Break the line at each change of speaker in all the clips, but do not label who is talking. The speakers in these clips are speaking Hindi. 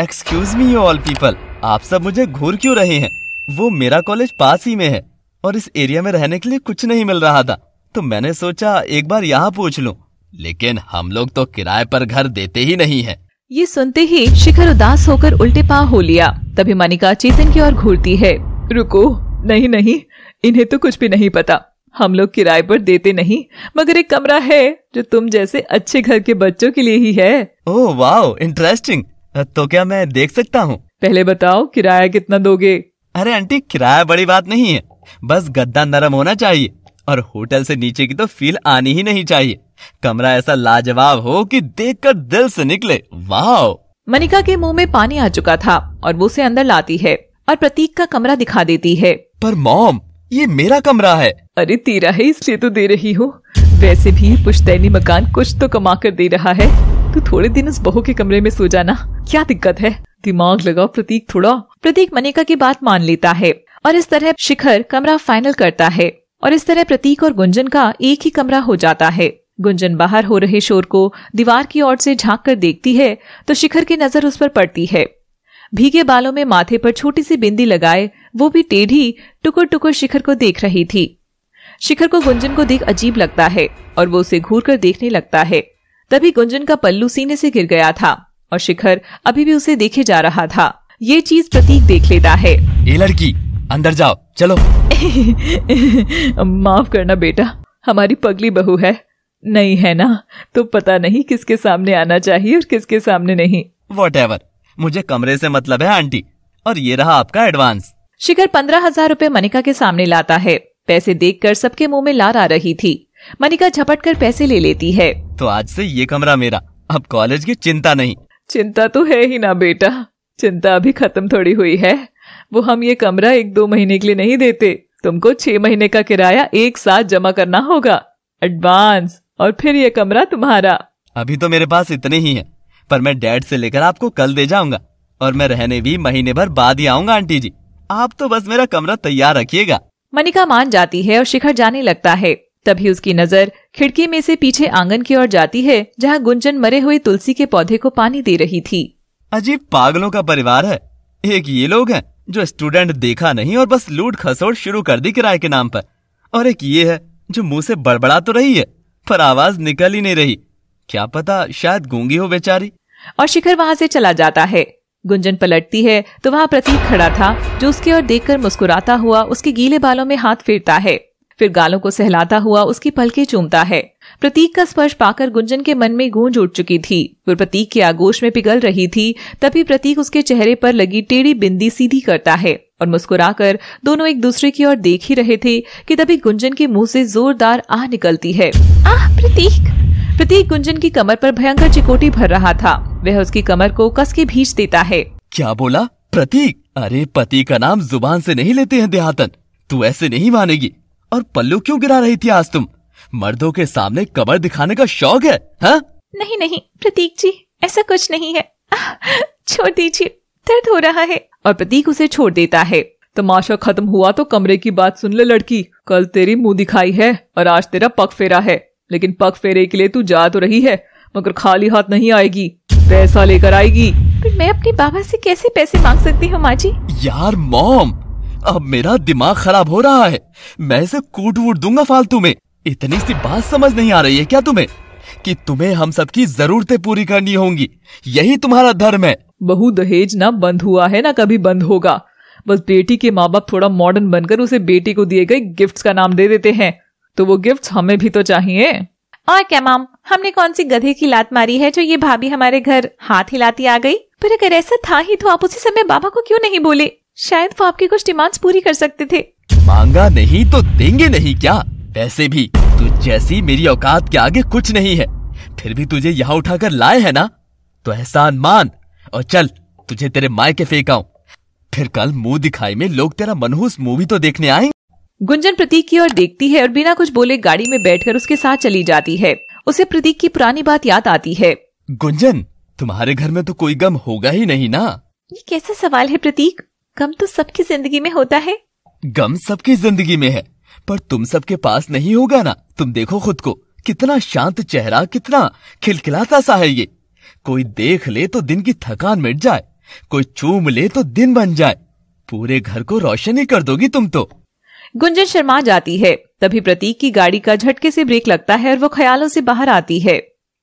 Excuse me you all people आप सब मुझे घूर क्यों रहे हैं वो मेरा कॉलेज पास ही में है और इस एरिया में रहने के लिए कुछ नहीं मिल रहा था तो मैंने सोचा एक बार यहाँ पूछ लूँ लेकिन हम लोग तो किराए पर घर देते ही नहीं है
ये सुनते ही शिखर उदास होकर उल्टे पा हो लिया तभी मनिका चेतन की ओर घूरती है रुको नहीं नहीं इन्हें तो कुछ भी नहीं पता हम लोग किराए पर देते नहीं मगर एक कमरा है
जो तुम जैसे अच्छे घर के बच्चों के लिए ही है ओह वाओ इंटरेस्टिंग तो क्या मैं देख सकता हूँ पहले बताओ किराया कितना दोगे अरे आंटी किराया बड़ी बात नहीं है बस गद्दा नरम होना चाहिए और होटल से नीचे की तो फील आनी ही नहीं चाहिए कमरा ऐसा लाजवाब हो कि देखकर दिल से निकले वाह
मनिका के मुंह में पानी आ चुका था और वो उसे अंदर लाती है और प्रतीक का कमरा दिखा देती है पर
मॉम ये मेरा कमरा है अरे तेरा है इसलिए तो दे रही हूँ
वैसे भी पुश्तैनी मकान कुछ तो कमा कर दे रहा है तू थोड़े दिन उस बहू के कमरे में सो जाना क्या दिक्कत है दिमाग लगाओ प्रतीक थोड़ा प्रतीक मनिका की बात मान लेता है और इस तरह शिखर कमरा फाइनल करता है और इस तरह प्रतीक और गुंजन का एक ही कमरा हो जाता है गुंजन बाहर हो रहे शोर को दीवार की ओर से झांक कर देखती है तो शिखर की नजर उस पर पड़ती है भीगे बालों में माथे पर छोटी सी बिंदी लगाए वो भी टेढ़ी टुकुर टुकुर शिखर को देख रही थी शिखर को गुंजन को देख अजीब लगता है और वो उसे घूर कर देखने लगता है तभी गुंजन का पल्लू सीने से गिर गया था और शिखर अभी भी उसे देखे जा रहा था ये चीज प्रतीक देख लेता है
ये लड़की अंदर जाओ चलो
माफ करना बेटा हमारी पगली बहू है नहीं है ना तो पता नहीं किसके सामने आना चाहिए और किसके सामने नहीं
वॉट मुझे कमरे से मतलब है आंटी और ये रहा आपका एडवांस
शिखर पंद्रह हजार रूपए मनिका के सामने लाता है पैसे देखकर सबके मुंह में लार आ रही थी मनिका झपट कर पैसे ले लेती है
तो आज से ये कमरा मेरा अब कॉलेज की चिंता नहीं
चिंता तो है ही ना बेटा चिंता अभी खत्म थोड़ी हुई है वो हम ये कमरा एक दो महीने के लिए नहीं देते तुमको छह महीने का किराया एक साथ जमा करना होगा एडवांस और फिर ये कमरा तुम्हारा
अभी तो मेरे पास इतने ही है पर मैं डैड से लेकर आपको कल दे जाऊंगा और मैं रहने भी महीने भर बाद ही आऊंगा आंटी जी आप तो बस मेरा कमरा तैयार रखिएगा
मनिका मान जाती है और शिखर जाने लगता है तभी उसकी नजर खिड़की में से पीछे आंगन की ओर जाती है जहाँ गुंजन मरे हुए तुलसी के पौधे को पानी दे रही थी
अजीब पागलों का परिवार है एक ये लोग हैं जो स्टूडेंट देखा नहीं और बस लूट खसोट शुरू कर दी किराए के नाम पर और एक ये है जो मुंह से बड़बड़ा तो रही है पर आवाज निकल ही नहीं रही क्या पता शायद गूंगी हो बेचारी
और शिखर वहाँ से चला जाता है गुंजन पलटती है तो वहाँ प्रतीक खड़ा था जो उसकी ओर देखकर मुस्कुराता हुआ उसके गीले बालों में हाथ फेरता है फिर गालों को सहलाता हुआ उसकी पलके चूमता है प्रतीक का स्पर्श पाकर गुंजन के मन में गूंज उठ चुकी थी वो प्रतीक के आगोश में पिघल रही थी तभी प्रतीक उसके चेहरे पर लगी टेढ़ी बिंदी सीधी करता है और मुस्कुराकर दोनों एक दूसरे की ओर देख ही रहे थे कि तभी गुंजन के मुंह से जोरदार आह निकलती है आह प्रतीक प्रतीक गुंजन की कमर पर भयंकर चिकोटी भर रहा था वह उसकी कमर को कस के भीच देता
है क्या बोला प्रतीक अरे पति का नाम जुबान से नहीं लेते हैं देहातन तू ऐसे नहीं मानेगी और पल्लू क्यों गिरा रही थी आज तुम मर्दों के सामने कबर दिखाने का शौक है हा?
नहीं नहीं प्रतीक जी ऐसा कुछ नहीं है छोड़ दीजिए दर्द हो रहा है और प्रतीक उसे छोड़ देता है तमाशा खत्म हुआ तो कमरे की बात सुन ले लड़की कल तेरी मुंह दिखाई है और आज तेरा पग फेरा है लेकिन पग फेरे के लिए तू जा तो रही है मगर खाली हाथ नहीं आएगी पैसा लेकर आएगी पर मैं अपने बाबा से कैसे पैसे मांग सकती हूँ माँ जी
यार मॉम अब मेरा दिमाग खराब हो रहा है मैं इसे कूट वूट दूंगा फालतू में इतनी सी बात समझ नहीं आ रही है क्या तुम्हें कि तुम्हें हम सबकी जरूरतें पूरी करनी होंगी यही तुम्हारा धर्म है बहु दहेज ना बंद हुआ है ना कभी बंद होगा बस बेटी के माँ बाप थोड़ा मॉडर्न बनकर उसे
बेटी को दिए गए गिफ्ट्स का नाम दे देते हैं तो वो गिफ्ट्स हमें भी तो चाहिए और क्या माम हमने कौन सी गधे की लात मारी है जो ये भाभी हमारे घर हाथ हिलाती आ गई पर अगर ऐसा था ही तो आप उसी समय बाबा को क्यों नहीं बोले शायद वो आपकी कुछ डिमांड्स पूरी कर सकते थे
मांगा नहीं तो देंगे नहीं क्या वैसे भी तू तो जैसी मेरी औकात के आगे कुछ नहीं है फिर भी तुझे यहाँ उठाकर लाए है ना तो एहसान मान और चल तुझे तेरे माय के फेंकाऊं फिर कल मुंह दिखाई में लोग तेरा मनहूस मूवी तो देखने आए
गुंजन प्रतीक की ओर देखती है और बिना कुछ बोले गाड़ी में बैठकर उसके साथ चली जाती है उसे प्रतीक की पुरानी बात याद आती है
गुंजन तुम्हारे घर में तो कोई गम होगा ही नहीं ना
ये कैसा सवाल है प्रतीक गम तो सबकी जिंदगी में होता है
गम सबकी जिंदगी में है पर तुम सबके पास नहीं होगा ना तुम देखो खुद को कितना शांत चेहरा कितना खिलखिलाता सा है ये कोई देख ले तो दिन की थकान मिट जाए कोई चूम ले तो दिन बन जाए पूरे घर को रोशनी कर दोगी तुम तो
गुंजन शर्मा जाती है तभी प्रतीक की गाड़ी का झटके से ब्रेक लगता है और वो ख्यालों से बाहर आती है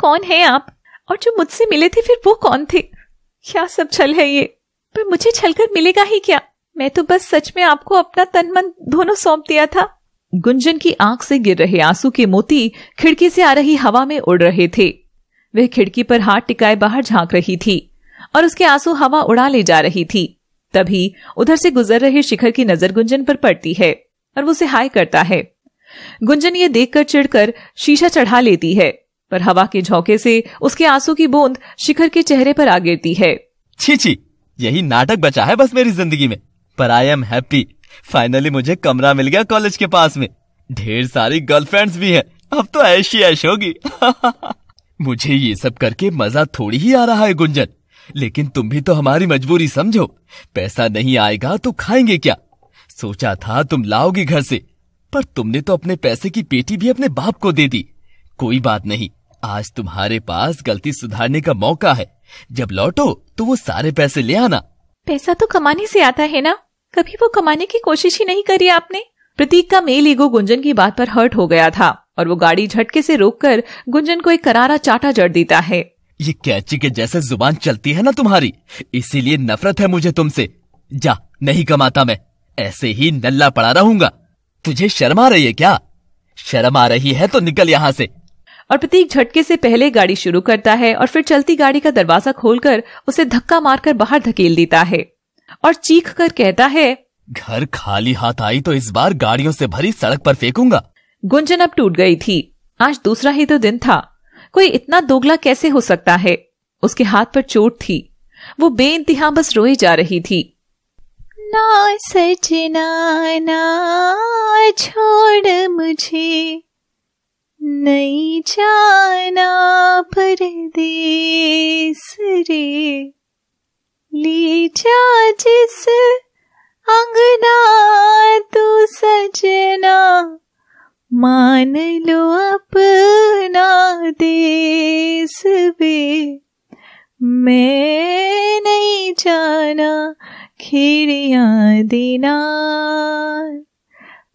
कौन है आप और जो मुझसे मिले थे फिर वो कौन थे क्या सब छल है ये पर मुझे छलकर मिलेगा ही क्या मैं तो बस सच में आपको अपना तन मन दोनों सौंप दिया था गुंजन की आंख से गिर रहे आंसू के मोती खिड़की से आ रही हवा में उड़ रहे थे वह खिड़की पर हाथ टिकाए बाहर झांक रही थी और उसके आंसू हवा उड़ा ले जा रही थी तभी उधर से गुजर रहे शिखर की नजर गुंजन पर पड़ती है और वो उसे हाय करता है गुंजन ये देखकर चिढ़कर शीशा चढ़ा लेती है पर हवा के झोंके से उसके आंसू की बूंद शिखर के चेहरे पर आ गिरती है
छी छी यही नाटक बचा है बस मेरी जिंदगी में पर आई एम हैप्पी फाइनली मुझे कमरा मिल गया कॉलेज के पास में ढेर सारी गर्लफ्रेंड्स भी हैं अब तो ऐशी ऐश होगी मुझे ये सब करके मजा थोड़ी ही आ रहा है गुंजन लेकिन तुम भी तो हमारी मजबूरी समझो पैसा नहीं आएगा तो खाएंगे क्या सोचा था तुम लाओगी घर से पर तुमने तो अपने पैसे की पेटी भी अपने बाप को दे दी कोई बात नहीं आज तुम्हारे पास गलती सुधारने का मौका है जब लौटो तो वो सारे पैसे ले आना
पैसा तो कमाने से आता है ना कभी वो कमाने की कोशिश ही नहीं करी आपने प्रतीक का मेल ईगो गुंजन की बात पर हर्ट हो गया था और वो गाड़ी झटके से रोककर गुंजन को एक करारा चाटा जड़ देता है
ये कैची के जैसे जुबान चलती है ना तुम्हारी इसीलिए नफरत है मुझे तुमसे जा नहीं कमाता मैं ऐसे ही नल्ला पड़ा रहूंगा तुझे शर्म आ रही है क्या शर्म आ रही है तो निकल यहाँ ऐसी और प्रतीक
झटके से पहले गाड़ी शुरू करता है और फिर चलती गाड़ी का दरवाजा खोलकर उसे धक्का मारकर बाहर धकेल देता है और चीख कर कहता है
घर खाली हाथ आई तो इस बार गाड़ियों से भरी सड़क पर फेंकूंगा
गुंजन अब टूट गई थी आज दूसरा ही तो दिन था कोई इतना दोगला कैसे हो सकता है उसके हाथ पर चोट थी वो बे बस रोई जा रही थी ना सचना ना छोड़ मुझे नहीं जाना पर रे ले जा जिस अंगना तू सजना मान लो अपना देश बे मैं नहीं जाना खिड़िया दिना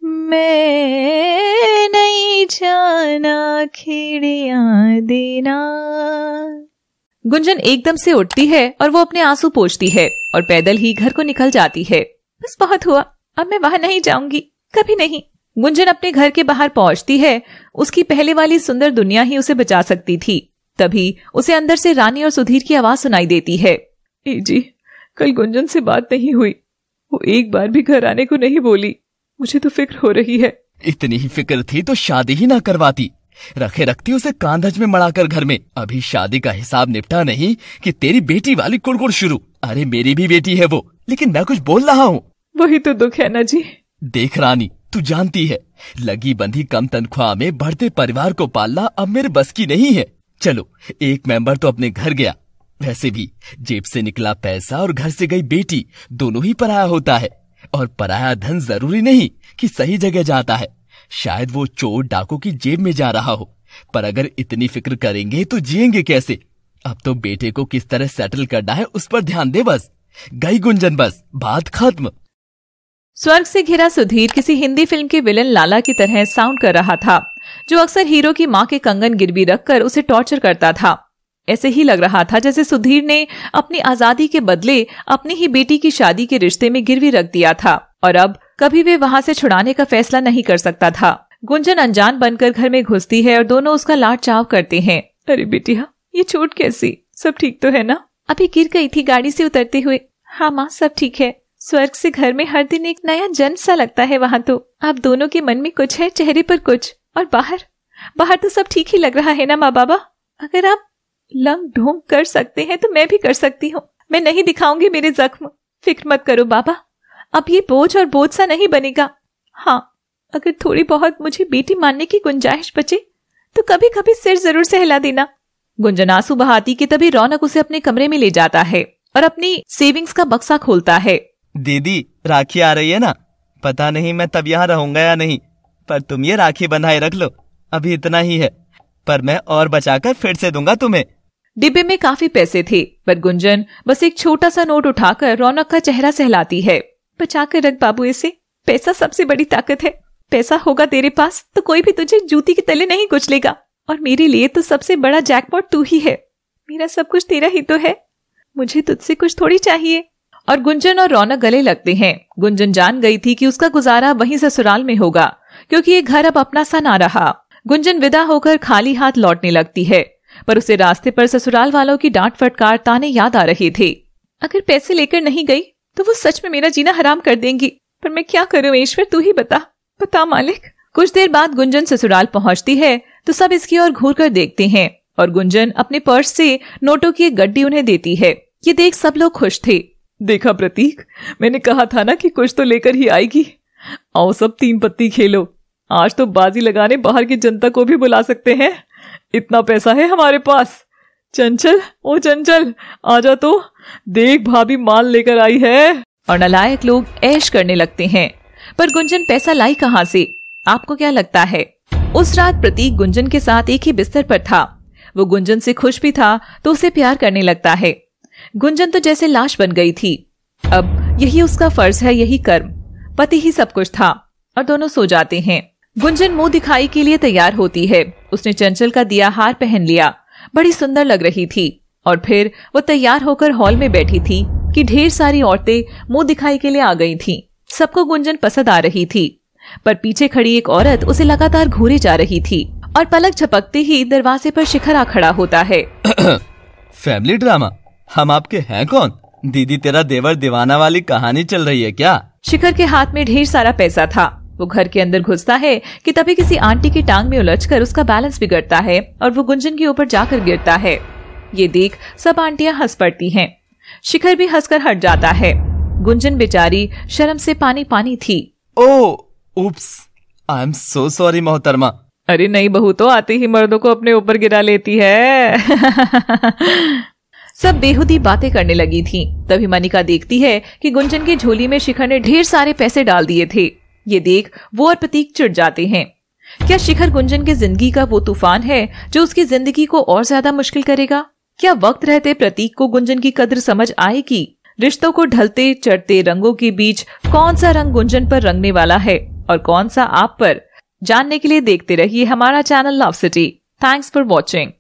मैं नहीं जाना खिड़िया देना गुंजन एकदम से उठती है और वो अपने आंसू पोछती है और पैदल ही घर को निकल जाती है बस बहुत हुआ अब मैं वहां नहीं जाऊंगी कभी नहीं गुंजन अपने घर के बाहर पहुंचती है उसकी पहले वाली सुंदर दुनिया ही उसे बचा सकती थी तभी उसे अंदर से रानी और सुधीर की आवाज सुनाई देती है जी
कल गुंजन से बात नहीं हुई वो एक बार भी घर आने को नहीं बोली मुझे तो फिक्र हो रही है इतनी ही फिक्र थी तो शादी ही ना करवाती रखे रखती उसे कांधज में मड़ाकर घर में अभी शादी का हिसाब निपटा नहीं कि तेरी बेटी वाली कुड़कुड़ शुरू अरे मेरी भी बेटी है वो लेकिन मैं कुछ बोल रहा हूँ वही तो दुख है ना जी देख रानी तू जानती है लगी बंधी कम तनख्वाह में बढ़ते परिवार को पालना अब मेरे बस की नहीं है चलो एक मेंबर तो अपने घर गया वैसे भी जेब से निकला पैसा और घर से गई बेटी दोनों ही पराया होता है और पराया धन जरूरी नहीं कि सही जगह जाता है शायद वो चोर डाकू की जेब में जा रहा हो पर अगर इतनी फिक्र करेंगे तो जिएंगे कैसे अब तो बेटे को किस तरह सेटल करना है उस पर ध्यान दे बस गई गुंजन बस बात खत्म
स्वर्ग से घिरा सुधीर किसी हिंदी फिल्म के विलन लाला की तरह साउंड कर रहा था जो अक्सर हीरो की माँ के कंगन गिरवी रखकर उसे टॉर्चर करता था ऐसे ही लग रहा था जैसे सुधीर ने अपनी आजादी के बदले अपनी ही बेटी की शादी के रिश्ते में गिरवी रख दिया था और अब कभी वे वहाँ से छुड़ाने का फैसला नहीं कर सकता था गुंजन अनजान बनकर घर में घुसती है और दोनों उसका लाट चाव करते हैं अरे बेटिया ये चोट कैसी सब ठीक तो है ना अभी गिर गई थी गाड़ी से उतरते हुए हाँ माँ सब ठीक है स्वर्ग से घर में हर दिन एक नया जन्म सा लगता है वहाँ तो आप दोनों के मन में कुछ है चेहरे पर कुछ और बाहर बाहर तो सब ठीक ही लग रहा है ना माँ बाबा अगर आप लंग ढोंग कर सकते हैं तो मैं भी कर सकती हूँ मैं नहीं दिखाऊंगी मेरे जख्म फिक्र मत करो बाबा अब ये बोझ और बोझ सा नहीं बनेगा हाँ अगर थोड़ी बहुत मुझे बेटी मानने की गुंजाइश बचे तो कभी कभी सिर जरूर सहला देना गुंजन आंसू बहाती की तभी रौनक उसे अपने कमरे में ले जाता है और अपनी सेविंग्स का बक्सा खोलता है
दीदी राखी आ रही है ना पता नहीं मैं तब यहाँ रहूंगा या नहीं पर तुम ये राखी बनाए रख लो अभी इतना ही है पर मैं और बचाकर फिर से दूंगा तुम्हें
डिब्बे में काफी पैसे थे पर गुंजन बस एक छोटा सा नोट उठाकर रौनक का चेहरा सहलाती है बचा कर रख बाबू इसे पैसा सबसे बड़ी ताकत है पैसा होगा तेरे पास तो कोई भी तुझे जूती के तले नहीं कुचलेगा और मेरे लिए तो सबसे बड़ा जैकपॉट तू ही है मेरा सब कुछ तेरा ही तो है मुझे तुझसे कुछ थोड़ी चाहिए और गुंजन और रौनक गले लगते हैं गुंजन जान गई थी कि उसका गुजारा वहीं ससुराल में होगा क्योंकि ये घर अब अपना सा ना रहा गुंजन विदा होकर खाली हाथ लौटने लगती है पर उसे रास्ते पर ससुराल वालों की डांट फटकार ताने याद आ रहे थे अगर पैसे लेकर नहीं गई तो वो सच में मेरा जीना हराम कर देंगी पर मैं क्या करूं ईश्वर तू ही बता बता मालिक कुछ देर बाद गुंजन ससुराल पहुंचती है तो सब इसकी ओर घूर कर देखते हैं और गुंजन अपने पर्स से नोटों की एक गड्डी उन्हें देती है ये देख सब लोग खुश थे देखा प्रतीक मैंने कहा था ना कि कुछ तो लेकर ही आएगी आओ सब तीन पत्ती खेलो आज तो बाजी लगाने बाहर की जनता को भी बुला सकते हैं इतना पैसा है हमारे पास चंचल ओ चंचल आ जा तो देख भाभी माल लेकर आई है और नलायक लोग ऐश करने लगते हैं पर गुंजन पैसा लाई कहाँ से आपको क्या लगता है उस रात प्रतीक गुंजन के साथ एक ही बिस्तर पर था वो गुंजन से खुश भी था तो उसे प्यार करने लगता है गुंजन तो जैसे लाश बन गई थी अब यही उसका फर्ज है यही कर्म पति ही सब कुछ था और दोनों सो जाते हैं गुंजन मुंह दिखाई के लिए तैयार होती है उसने चंचल का दिया हार पहन लिया बड़ी सुंदर लग रही थी और फिर वो तैयार होकर हॉल में बैठी थी कि ढेर सारी औरतें मुंह दिखाई के लिए आ गई थीं। सबको गुंजन पसंद आ रही थी पर पीछे खड़ी एक औरत उसे लगातार घूरी जा रही थी और पलक झपकते ही दरवाजे पर शिखर आ खड़ा होता है
फैमिली ड्रामा हम आपके हैं कौन दीदी तेरा देवर दीवाना वाली कहानी चल रही है क्या
शिखर के हाथ में ढेर सारा पैसा था वो घर के अंदर घुसता है कि तभी किसी आंटी की टांग में उलझकर उसका बैलेंस बिगड़ता है और वो गुंजन के ऊपर जाकर गिरता है ये देख सब आंटियां हंस पड़ती हैं शिखर भी हंसकर हट जाता है गुंजन बेचारी शर्म से पानी पानी थी ओ उप्स आई एम सो सॉरी मोहतरमा अरे नहीं बहू तो आते ही मर्दों को अपने ऊपर गिरा लेती है सब बेहुदी बातें करने लगी थी तभी मनिका देखती है कि गुंजन की झोली में शिखर ने ढेर सारे पैसे डाल दिए थे ये देख वो और प्रतीक चिड़ जाते हैं क्या शिखर गुंजन की जिंदगी का वो तूफान है जो उसकी जिंदगी को और ज्यादा मुश्किल करेगा क्या वक्त रहते प्रतीक को गुंजन की कदर समझ आएगी रिश्तों को ढलते चढ़ते रंगों के बीच कौन सा रंग गुंजन पर रंगने वाला है और कौन सा आप पर जानने के लिए देखते रहिए हमारा channel love city thanks for watching